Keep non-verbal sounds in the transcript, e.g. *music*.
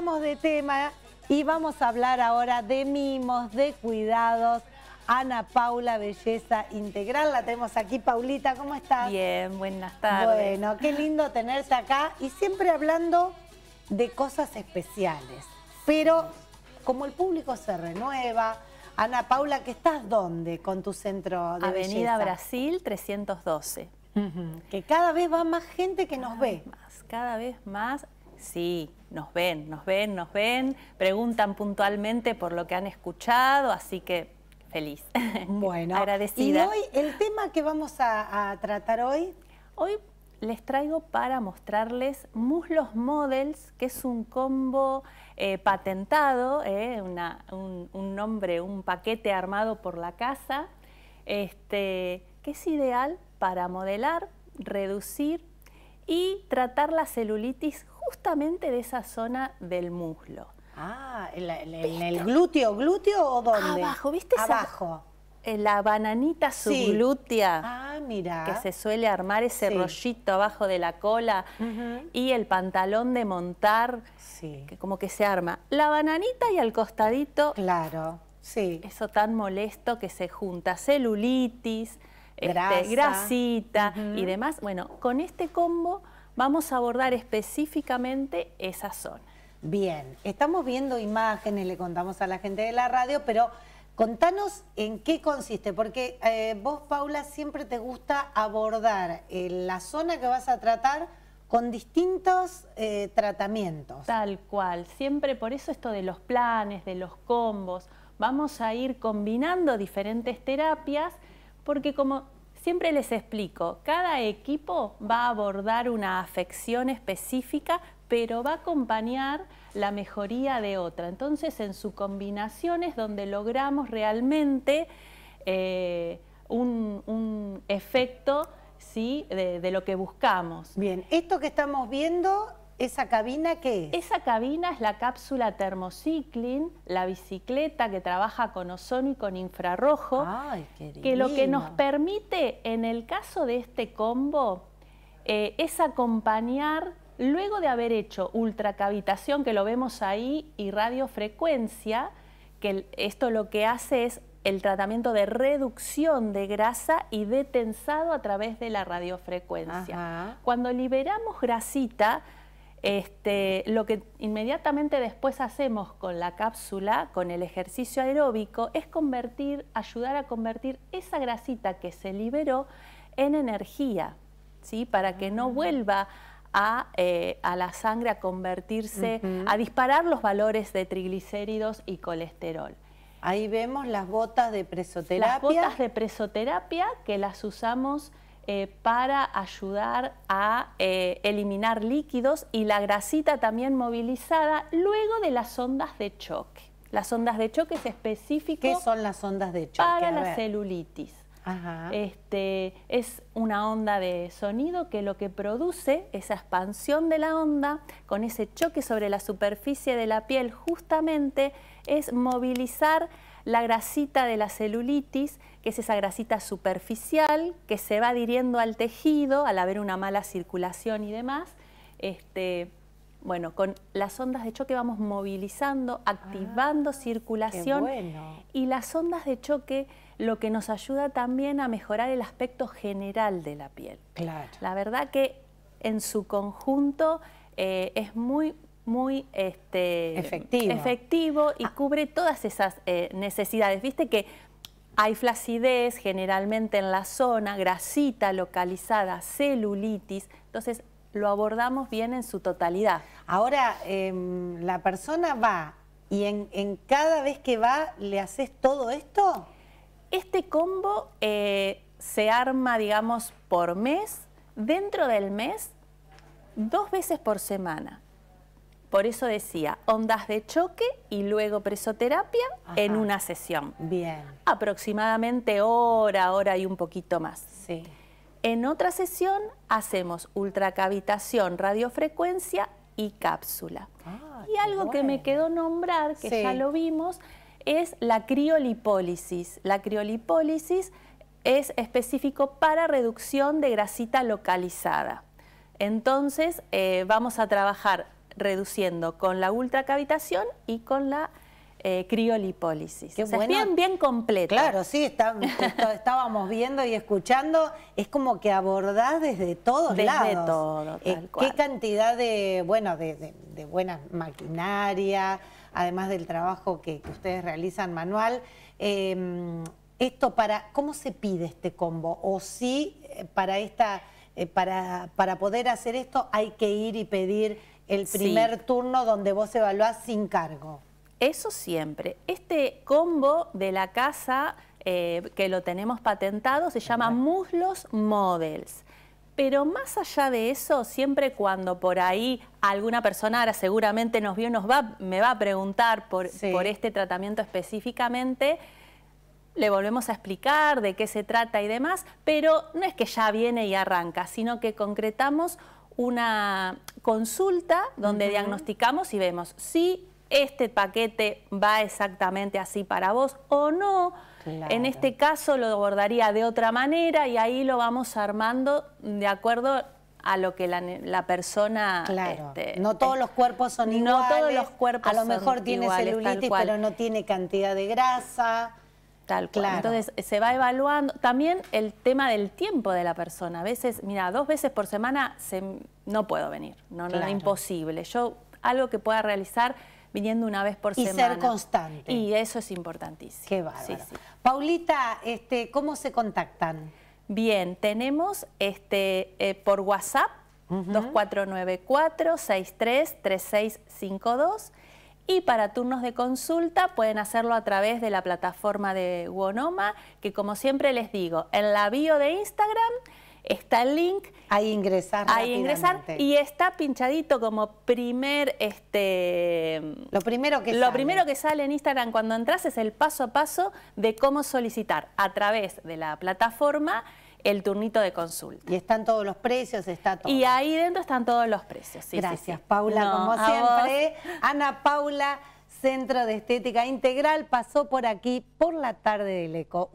Vamos de tema y vamos a hablar ahora de mimos, de cuidados. Ana Paula Belleza Integral, la tenemos aquí. Paulita, ¿cómo estás? Bien, buenas tardes. Bueno, qué lindo tenerte acá y siempre hablando de cosas especiales. Pero como el público se renueva, Ana Paula, ¿qué estás dónde con tu centro de Avenida Brasil 312. Que cada vez va más gente que nos ve. Más, cada vez más Sí, nos ven, nos ven, nos ven, preguntan puntualmente por lo que han escuchado, así que feliz. *laughs* Bueno, agradecida. Y hoy, el tema que vamos a, tratar hoy. Hoy les traigo para mostrarles Muslos Models, que es un combo eh, patentado, eh, un, nombre, un paquete armado por la casa, este, que es ideal para modelar, reducir y tratar la celulitis justamente de esa zona del muslo. Ah, ¿en, el glúteo, glúteo o dónde? Abajo, ¿viste? Abajo. la bananita subglútea. Ah, mira. Que se suele armar ese rollito abajo de la cola y el pantalón de montar, sí. que como que se arma. La bananita y al costadito. Claro, sí. Eso tan molesto que se junta celulitis, este, grasita y demás. Bueno, con este combo vamos a abordar específicamente esa zona. Bien, estamos viendo imágenes, le contamos a la gente de la radio, pero contanos en qué consiste, porque eh, vos, Paula, siempre te gusta abordar eh, la zona que vas a tratar con distintos eh, tratamientos. Tal cual, siempre por eso esto de los planes, de los combos, vamos a ir combinando diferentes terapias, porque como Siempre les explico, cada equipo va a abordar una afección específica, pero va a acompañar la mejoría de otra. Entonces, en su combinación es donde logramos realmente eh, un, efecto ¿sí? de, de lo que buscamos. Bien, esto que estamos viendo ¿Esa cabina qué es? Esa cabina es la cápsula termociclin, la bicicleta que trabaja con ozono y con infrarrojo, Ay, qué que lo que nos permite, en el caso de este combo, eh, es acompañar, luego de haber hecho ultracavitación, que lo vemos ahí, y radiofrecuencia, que esto lo que hace es el tratamiento de reducción de grasa y de tensado a través de la radiofrecuencia. Cuando liberamos grasita, este, lo que inmediatamente después hacemos con la cápsula, con el ejercicio aeróbico, es convertir, ayudar a convertir esa grasita que se liberó en energía, ¿sí? para que no ah. vuelva eh, a, la sangre a convertirse, a disparar los valores de triglicéridos y colesterol. Ahí vemos las botas de presoterapia. Las botas de presoterapia que las usamos eh, para ayudar a eh, eliminar líquidos y la grasita también movilizada luego de las ondas de choque. Las ondas de choque es específico. son las ondas de choque? Para la celulitis. Este, es una onda de sonido que lo que produce esa expansión de la onda con ese choque sobre la superficie de la piel justamente es movilizar la grasita de la celulitis, que es esa grasita superficial que se va adhiriendo al tejido al haber una mala circulación y demás. Este, bueno, con las ondas de choque vamos movilizando, ah, activando circulación y las ondas de choque lo que nos ayuda también a mejorar el aspecto general de la piel. Claro. La verdad que en su conjunto eh, es muy muy este, efectivo. y ah. cubre todas esas eh, necesidades. Viste que hay flacidez generalmente en la zona, grasita localizada, celulitis, entonces lo abordamos bien en su totalidad. Ahora, em, la persona va y en, cada vez que va le haces todo esto. Este combo eh, se arma, digamos, por mes. Dentro del mes, dos veces por semana. Por eso decía, ondas de choque y luego presoterapia en una sesión. Bien. Aproximadamente hora, hora y un poquito más. Sí. En otra sesión hacemos ultracavitación, radiofrecuencia y cápsula. Ah, y algo que me quedó nombrar, que ya lo vimos, es la criolipólisis. La criolipólisis es específico para reducción de grasita localizada. Entonces eh, vamos a trabajar reduciendo con la ultracavitación y con la eh, criolipólisis. Qué bien, bien completo. Claro, sí, *laughs* estábamos viendo y escuchando, es como que abordás desde todos lados. Desde todo, eh, tal cual. Qué cantidad de, bueno, de, buenas maquinaria, además del trabajo que, ustedes realizan manual. Em, esto para, ¿cómo se pide este combo? O si eh, para esta, para, para poder hacer esto hay que ir y pedir el primer turno donde vos evaluás sin cargo. Eso siempre. Este combo de la casa eh, que lo tenemos patentado se llama Muslos Models. Pero más allá de eso, siempre cuando por ahí alguna persona ahora seguramente nos vio, nos va, me va a preguntar por, por este tratamiento específicamente, le volvemos a explicar de qué se trata y demás, pero no es que ya viene y arranca, sino que concretamos una consulta donde diagnosticamos y vemos si este paquete va exactamente así para vos o no. En este caso lo abordaría de otra manera y ahí lo vamos armando de acuerdo a lo que la, persona... Claro. Este, no todos los cuerpos son no iguales. No todos los cuerpos A lo mejor tiene celulitis, pero no tiene cantidad de grasa. Entonces se va evaluando. También el tema del tiempo de la persona. A veces, mira, dos veces por semana no puedo venir. No, es imposible. Yo algo que pueda realizar viniendo una vez por semana. Y ser constante. Y eso es importantísimo. Qué bárbaro. Paulita, este, ¿cómo se contactan? Bien, tenemos este, eh, por WhatsApp uh 2494 633652 y para turnos de consulta pueden hacerlo a través de la plataforma de Wonoma, que como siempre les digo, en la bio de Instagram está el link. Ahí ingresar. Ahí ingresar. Y está pinchadito como primer, este. Lo primero que lo primero que sale en Instagram cuando entras es el paso a paso de cómo solicitar a través de la plataforma el turnito de consulta. Y están todos los precios, está todo. Y ahí dentro están todos los precios. Gracias, Paula, como siempre. Ana Paula, Centro de Estética Integral, pasó por aquí por la tarde del ECO.